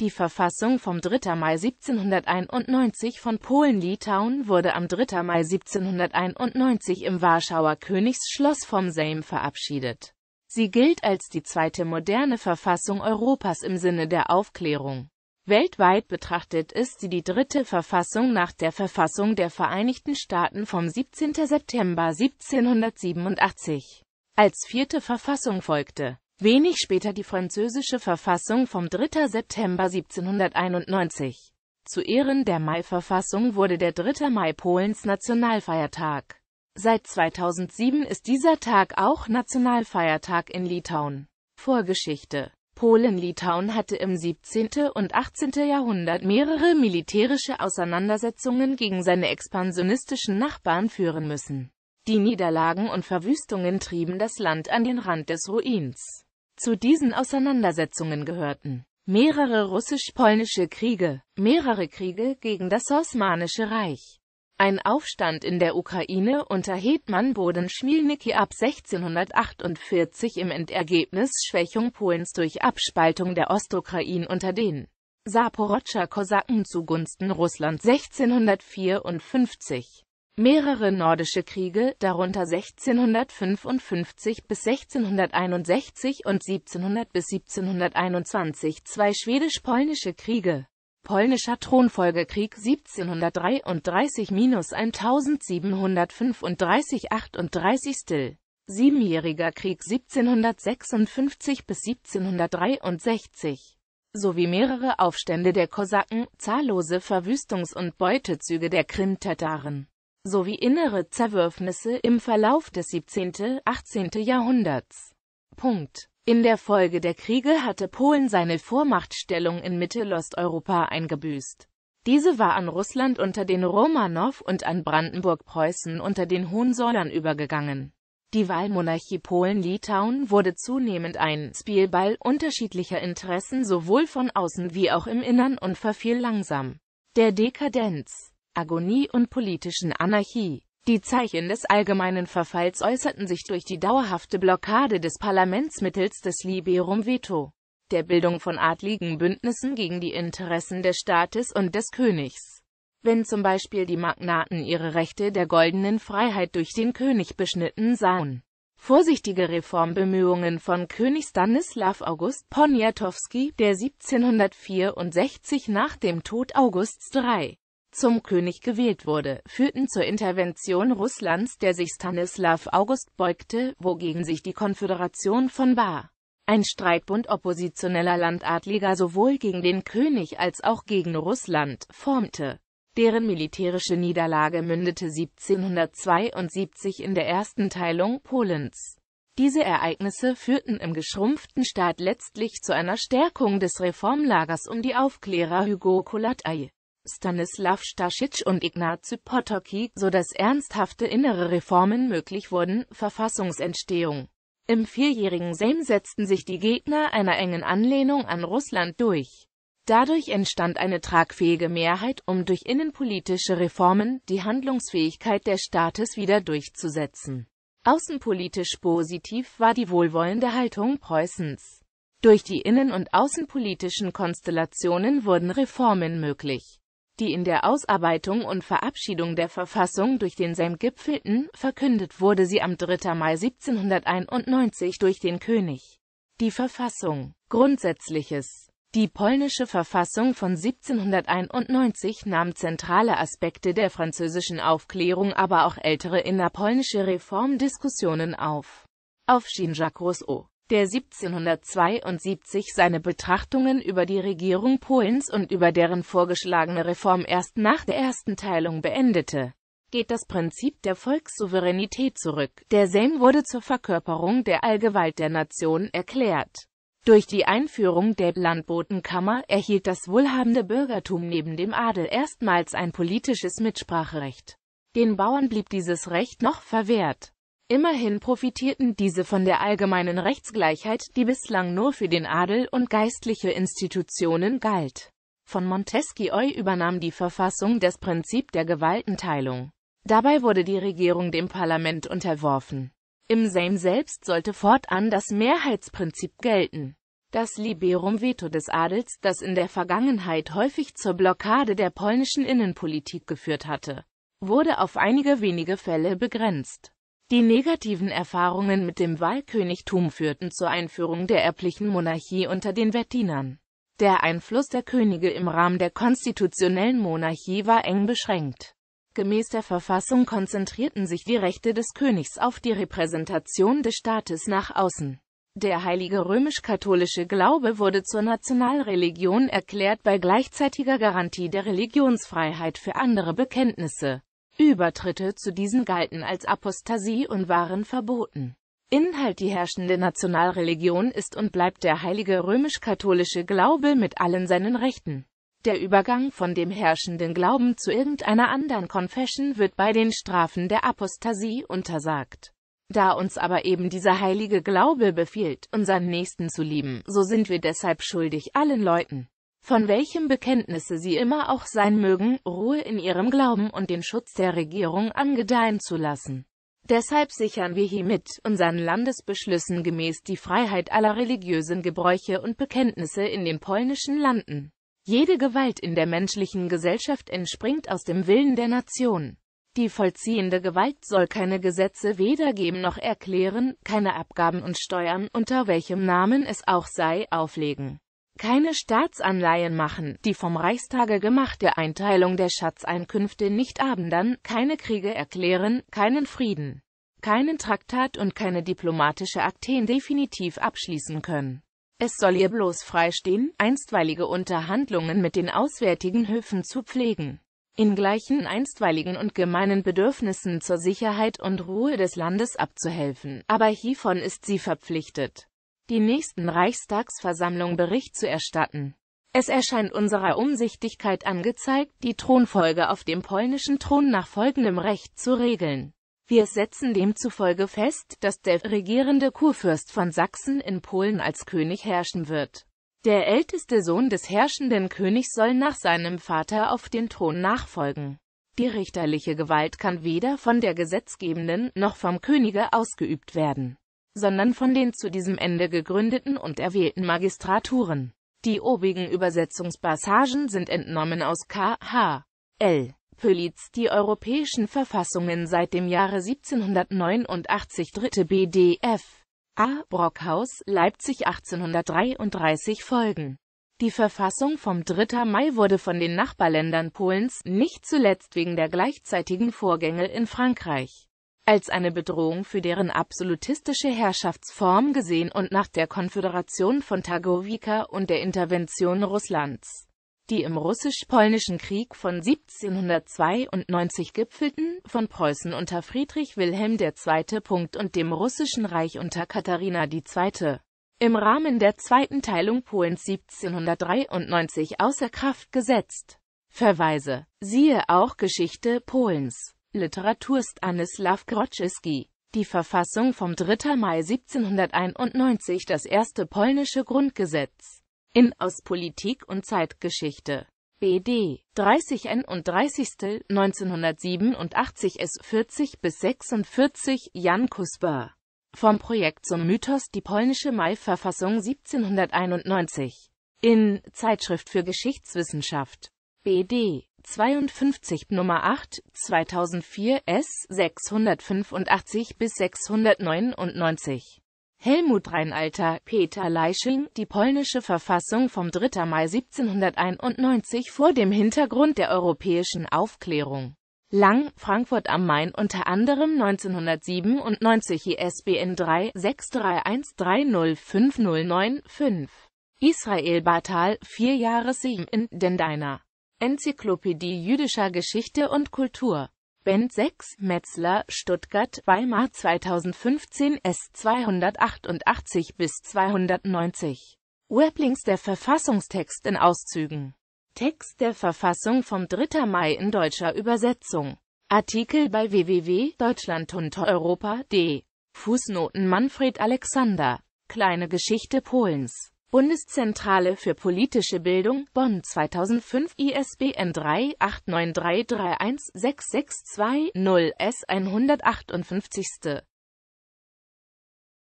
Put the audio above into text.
Die Verfassung vom 3. Mai 1791 von Polen-Litauen wurde am 3. Mai 1791 im Warschauer Königsschloss vom Sejm verabschiedet. Sie gilt als die zweite moderne Verfassung Europas im Sinne der Aufklärung. Weltweit betrachtet ist sie die dritte Verfassung nach der Verfassung der Vereinigten Staaten vom 17. September 1787. Als vierte Verfassung folgte wenig später die französische Verfassung vom 3. September 1791. Zu Ehren der Mai-Verfassung wurde der 3. Mai Polens Nationalfeiertag. Seit 2007 ist dieser Tag auch Nationalfeiertag in Litauen. Vorgeschichte Polen-Litauen hatte im 17. und 18. Jahrhundert mehrere militärische Auseinandersetzungen gegen seine expansionistischen Nachbarn führen müssen. Die Niederlagen und Verwüstungen trieben das Land an den Rand des Ruins. Zu diesen Auseinandersetzungen gehörten mehrere russisch-polnische Kriege, mehrere Kriege gegen das Osmanische Reich. Ein Aufstand in der Ukraine unter Hetman Boden Schmielnicki ab 1648 im Endergebnis Schwächung Polens durch Abspaltung der Ostukraine unter den Saporodscher Kosaken zugunsten Russland 1654 Mehrere nordische Kriege, darunter 1655 bis 1661 und 1700 bis 1721, zwei schwedisch-polnische Kriege. Polnischer Thronfolgekrieg 1733-1735 38 Siebenjähriger Krieg 1756 bis 1763 sowie mehrere Aufstände der Kosaken, zahllose Verwüstungs- und Beutezüge der Krim-Tataren sowie innere Zerwürfnisse im Verlauf des 17. 18. Jahrhunderts. Punkt. In der Folge der Kriege hatte Polen seine Vormachtstellung in Mittelosteuropa eingebüßt. Diese war an Russland unter den Romanow und an Brandenburg-Preußen unter den Hohenzollern übergegangen. Die Wahlmonarchie Polen-Litauen wurde zunehmend ein Spielball unterschiedlicher Interessen sowohl von außen wie auch im Innern und verfiel langsam der Dekadenz. Agonie und politischen Anarchie. Die Zeichen des allgemeinen Verfalls äußerten sich durch die dauerhafte Blockade des Parlaments mittels des Liberum Veto, der Bildung von adligen Bündnissen gegen die Interessen des Staates und des Königs. Wenn zum Beispiel die Magnaten ihre Rechte der goldenen Freiheit durch den König beschnitten sahen, Vorsichtige Reformbemühungen von König Stanislav August Poniatowski, der 1764 nach dem Tod Augusts III zum König gewählt wurde, führten zur Intervention Russlands, der sich Stanislav August beugte, wogegen sich die Konföderation von Bar, ein Streitbund oppositioneller Landadliger sowohl gegen den König als auch gegen Russland, formte. Deren militärische Niederlage mündete 1772 in der ersten Teilung Polens. Diese Ereignisse führten im geschrumpften Staat letztlich zu einer Stärkung des Reformlagers um die Aufklärer Hugo Colatei. Stanislav Staszic und Ignacy Potocki, so dass ernsthafte innere Reformen möglich wurden, Verfassungsentstehung. Im vierjährigen Sejm setzten sich die Gegner einer engen Anlehnung an Russland durch. Dadurch entstand eine tragfähige Mehrheit, um durch innenpolitische Reformen die Handlungsfähigkeit des Staates wieder durchzusetzen. Außenpolitisch positiv war die wohlwollende Haltung Preußens. Durch die innen- und außenpolitischen Konstellationen wurden Reformen möglich die in der Ausarbeitung und Verabschiedung der Verfassung durch den Sejm gipfelten, verkündet wurde sie am 3. Mai 1791 durch den König. Die Verfassung. Grundsätzliches die polnische Verfassung von 1791 nahm zentrale Aspekte der französischen Aufklärung, aber auch ältere innerpolnische Reformdiskussionen auf. Auf jean Jacques Rousseau der 1772 seine Betrachtungen über die Regierung Polens und über deren vorgeschlagene Reform erst nach der ersten Teilung beendete, geht das Prinzip der Volkssouveränität zurück. Der Sejm wurde zur Verkörperung der Allgewalt der Nation erklärt. Durch die Einführung der Landbotenkammer erhielt das wohlhabende Bürgertum neben dem Adel erstmals ein politisches Mitspracherecht. Den Bauern blieb dieses Recht noch verwehrt. Immerhin profitierten diese von der allgemeinen Rechtsgleichheit, die bislang nur für den Adel und geistliche Institutionen galt. Von Montesquieu übernahm die Verfassung das Prinzip der Gewaltenteilung. Dabei wurde die Regierung dem Parlament unterworfen. Im Sejm selbst sollte fortan das Mehrheitsprinzip gelten. Das Liberum Veto des Adels, das in der Vergangenheit häufig zur Blockade der polnischen Innenpolitik geführt hatte, wurde auf einige wenige Fälle begrenzt. Die negativen Erfahrungen mit dem Wahlkönigtum führten zur Einführung der erblichen Monarchie unter den Wettinern. Der Einfluss der Könige im Rahmen der konstitutionellen Monarchie war eng beschränkt. Gemäß der Verfassung konzentrierten sich die Rechte des Königs auf die Repräsentation des Staates nach außen. Der heilige römisch-katholische Glaube wurde zur Nationalreligion erklärt bei gleichzeitiger Garantie der Religionsfreiheit für andere Bekenntnisse. Übertritte zu diesen galten als Apostasie und waren verboten. Inhalt Die herrschende Nationalreligion ist und bleibt der heilige römisch-katholische Glaube mit allen seinen Rechten. Der Übergang von dem herrschenden Glauben zu irgendeiner anderen Confession wird bei den Strafen der Apostasie untersagt. Da uns aber eben dieser heilige Glaube befiehlt, unseren Nächsten zu lieben, so sind wir deshalb schuldig allen Leuten, von welchem Bekenntnisse sie immer auch sein mögen, Ruhe in ihrem Glauben und den Schutz der Regierung angedeihen zu lassen. Deshalb sichern wir hiermit unseren Landesbeschlüssen gemäß die Freiheit aller religiösen Gebräuche und Bekenntnisse in den polnischen Landen. Jede Gewalt in der menschlichen Gesellschaft entspringt aus dem Willen der Nation. Die vollziehende Gewalt soll keine Gesetze weder geben noch erklären, keine Abgaben und Steuern, unter welchem Namen es auch sei, auflegen keine Staatsanleihen machen, die vom Reichstage gemachte Einteilung der Schatzeinkünfte nicht abendern, keine Kriege erklären, keinen Frieden, keinen Traktat und keine diplomatische Akten definitiv abschließen können. Es soll ihr bloß freistehen, einstweilige Unterhandlungen mit den auswärtigen Höfen zu pflegen. In gleichen einstweiligen und gemeinen Bedürfnissen zur Sicherheit und Ruhe des Landes abzuhelfen, aber hiervon ist sie verpflichtet die nächsten Reichstagsversammlung Bericht zu erstatten. Es erscheint unserer Umsichtigkeit angezeigt, die Thronfolge auf dem polnischen Thron nach folgendem Recht zu regeln. Wir setzen demzufolge fest, dass der regierende Kurfürst von Sachsen in Polen als König herrschen wird. Der älteste Sohn des herrschenden Königs soll nach seinem Vater auf den Thron nachfolgen. Die richterliche Gewalt kann weder von der gesetzgebenden noch vom Könige ausgeübt werden sondern von den zu diesem Ende gegründeten und erwählten Magistraturen. Die obigen Übersetzungspassagen sind entnommen aus K.H.L. Pölitz, die europäischen Verfassungen seit dem Jahre 1789 3. BdF. A. Brockhaus, Leipzig 1833 folgen. Die Verfassung vom 3. Mai wurde von den Nachbarländern Polens, nicht zuletzt wegen der gleichzeitigen Vorgänge in Frankreich, als eine Bedrohung für deren absolutistische Herrschaftsform gesehen und nach der Konföderation von Targowica und der Intervention Russlands, die im Russisch-Polnischen Krieg von 1792 gipfelten, von Preußen unter Friedrich Wilhelm II. und dem Russischen Reich unter Katharina II. im Rahmen der Zweiten Teilung Polens 1793 außer Kraft gesetzt. Verweise. Siehe auch Geschichte Polens. Literatur Stanislav Grodziski. Die Verfassung vom 3. Mai 1791 das erste polnische Grundgesetz. In Aus Politik und Zeitgeschichte. BD 30 N und 30. 1987 S 40 bis 46 Jan Kusper. Vom Projekt zum Mythos Die polnische Mai-Verfassung 1791. In Zeitschrift für Geschichtswissenschaft. BD 52 Nummer 8 2004 S 685 bis 699. Helmut Reinalter, Peter Leisching, die polnische Verfassung vom 3. Mai 1791 vor dem Hintergrund der europäischen Aufklärung. Lang, Frankfurt am Main unter anderem 1997 ISBN 3 631305095. Israel Bartal, 4 Jahre Sieg in Dendeiner. Enzyklopädie jüdischer Geschichte und Kultur. Band 6, Metzler, Stuttgart, Weimar 2015 S 288 bis 290. Weblinks der Verfassungstext in Auszügen. Text der Verfassung vom 3. Mai in deutscher Übersetzung. Artikel bei www.deutschland-europa.de Fußnoten Manfred Alexander Kleine Geschichte Polens Bundeszentrale für politische Bildung, Bonn 2005 ISBN 3 89331 6620 S 158.